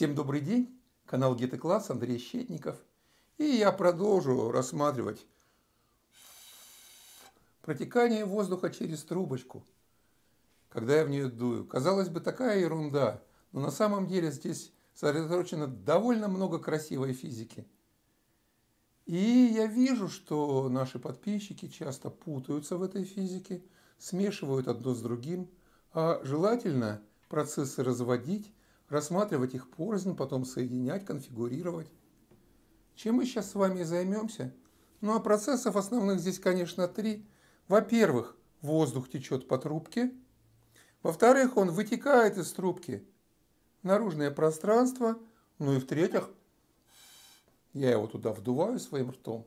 Всем добрый день, канал Геты Класс, Андрей Щетников. И я продолжу рассматривать протекание воздуха через трубочку, когда я в нее дую. Казалось бы, такая ерунда, но на самом деле здесь сосредоточено довольно много красивой физики. И я вижу, что наши подписчики часто путаются в этой физике, смешивают одно с другим, а желательно процессы разводить, рассматривать их порознь, потом соединять, конфигурировать. Чем мы сейчас с вами и займемся? Ну а процессов основных здесь, конечно, три. Во-первых, воздух течет по трубке. Во-вторых, он вытекает из трубки в наружное пространство. Ну и в-третьих, я его туда вдуваю своим ртом.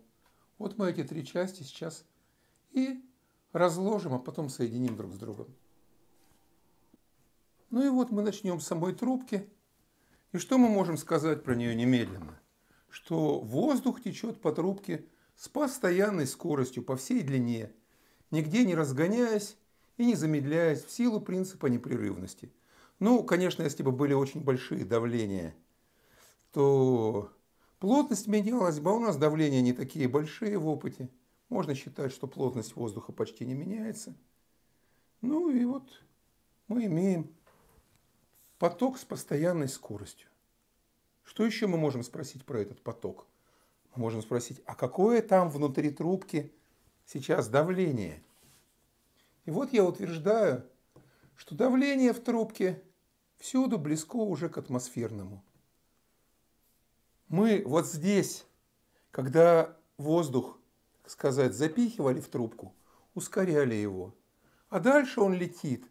Вот мы эти три части сейчас и разложим, а потом соединим друг с другом. Ну и вот мы начнем с самой трубки. И что мы можем сказать про нее немедленно? Что воздух течет по трубке с постоянной скоростью по всей длине, нигде не разгоняясь и не замедляясь в силу принципа непрерывности. Ну, конечно, если бы были очень большие давления, то плотность менялась бы, а у нас давления не такие большие в опыте. Можно считать, что плотность воздуха почти не меняется. Ну и вот мы имеем Поток с постоянной скоростью. Что еще мы можем спросить про этот поток? Мы можем спросить, а какое там внутри трубки сейчас давление? И вот я утверждаю, что давление в трубке всюду близко уже к атмосферному. Мы вот здесь, когда воздух, так сказать, запихивали в трубку, ускоряли его, а дальше он летит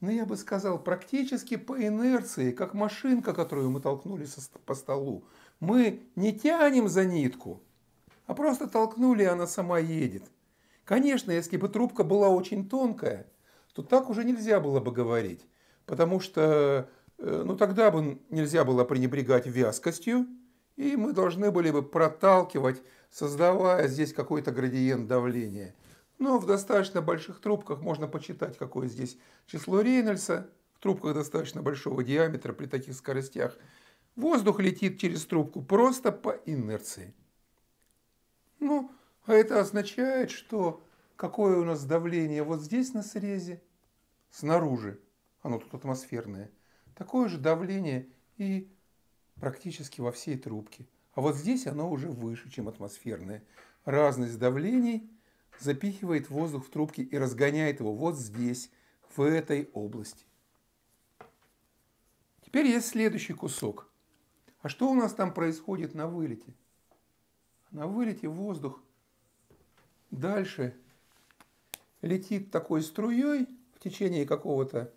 но ну, я бы сказал, практически по инерции, как машинка, которую мы толкнули по столу. Мы не тянем за нитку, а просто толкнули, и она сама едет. Конечно, если бы трубка была очень тонкая, то так уже нельзя было бы говорить, потому что э, ну, тогда бы нельзя было пренебрегать вязкостью, и мы должны были бы проталкивать, создавая здесь какой-то градиент давления – но ну, в достаточно больших трубках можно почитать, какое здесь число Рейнольдса. В трубках достаточно большого диаметра при таких скоростях. Воздух летит через трубку просто по инерции. Ну, а это означает, что какое у нас давление вот здесь на срезе, снаружи, оно тут атмосферное, такое же давление и практически во всей трубке. А вот здесь оно уже выше, чем атмосферное. Разность давлений – запихивает воздух в трубки и разгоняет его вот здесь, в этой области. Теперь есть следующий кусок. А что у нас там происходит на вылете? На вылете воздух дальше летит такой струей в течение какого-то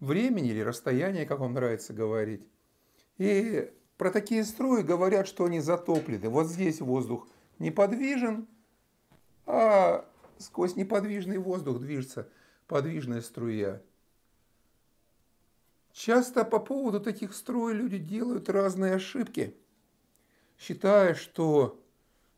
времени или расстояния, как вам нравится говорить. И про такие струи говорят, что они затоплены. Вот здесь воздух неподвижен, а сквозь неподвижный воздух движется подвижная струя. Часто по поводу таких струй люди делают разные ошибки, считая, что,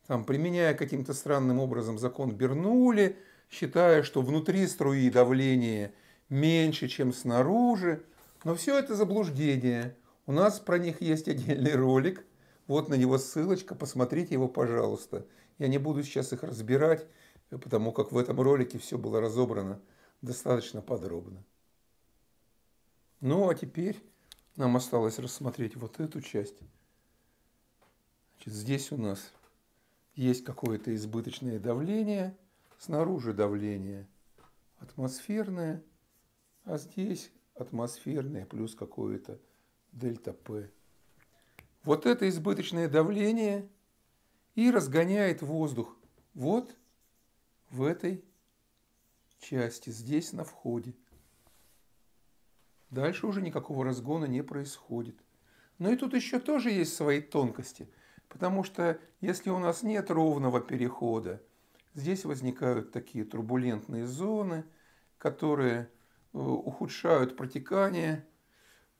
там, применяя каким-то странным образом закон Бернули, считая, что внутри струи давление меньше, чем снаружи. Но все это заблуждение. У нас про них есть отдельный ролик – вот на него ссылочка, посмотрите его, пожалуйста. Я не буду сейчас их разбирать, потому как в этом ролике все было разобрано достаточно подробно. Ну а теперь нам осталось рассмотреть вот эту часть. Значит, здесь у нас есть какое-то избыточное давление, снаружи давление атмосферное, а здесь атмосферное плюс какое-то дельта P вот это избыточное давление и разгоняет воздух вот в этой части, здесь на входе. Дальше уже никакого разгона не происходит. Но и тут еще тоже есть свои тонкости, потому что если у нас нет ровного перехода, здесь возникают такие турбулентные зоны, которые э, ухудшают протекание,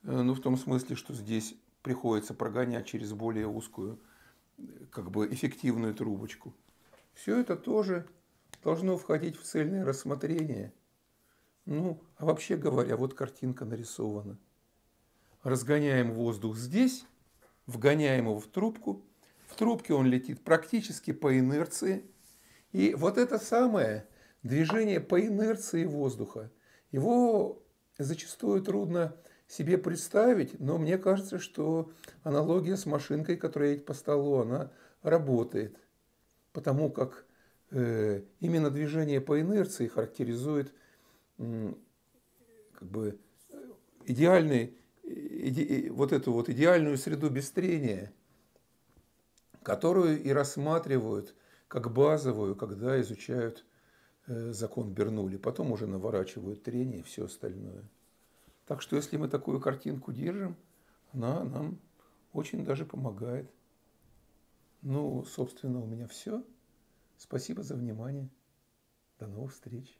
э, ну в том смысле, что здесь приходится прогонять через более узкую, как бы эффективную трубочку. Все это тоже должно входить в цельное рассмотрение. Ну, а вообще говоря, вот картинка нарисована. Разгоняем воздух здесь, вгоняем его в трубку. В трубке он летит практически по инерции. И вот это самое движение по инерции воздуха, его зачастую трудно себе представить, но мне кажется, что аналогия с машинкой, которая едет по столу, она работает, потому как э, именно движение по инерции характеризует э, как бы идеальный, иде, вот эту вот идеальную среду без трения, которую и рассматривают как базовую, когда изучают э, закон Бернули, потом уже наворачивают трение и все остальное. Так что если мы такую картинку держим, она нам очень даже помогает. Ну, собственно, у меня все. Спасибо за внимание. До новых встреч.